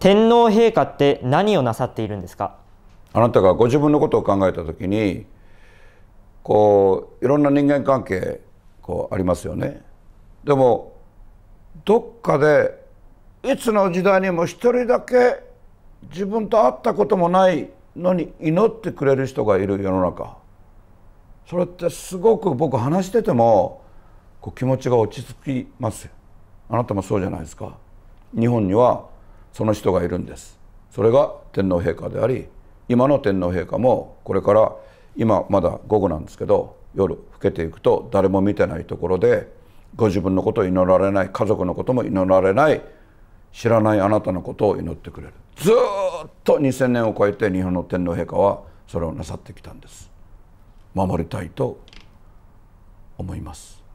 天皇陛下って何をなさっているんですかあなたがご自分のことを考えた時にこういろんな人間関係こうありますよね。でもどっかでいつの時代にも一人だけ自分と会ったこともないのに祈ってくれる人がいる世の中それってすごく僕話しててもこう気持ちが落ち着きますあなたもそうじゃないですか日本にはその人がいるんですそれが天皇陛下であり今の天皇陛下もこれから今まだ午後なんですけど夜更けていくと誰も見てないところでご自分のことを祈られない家族のことも祈られない知らないあなたのことを祈ってくれるずっと2,000年を超えて日本の天皇陛下はそれをなさってきたんです守りたいと思います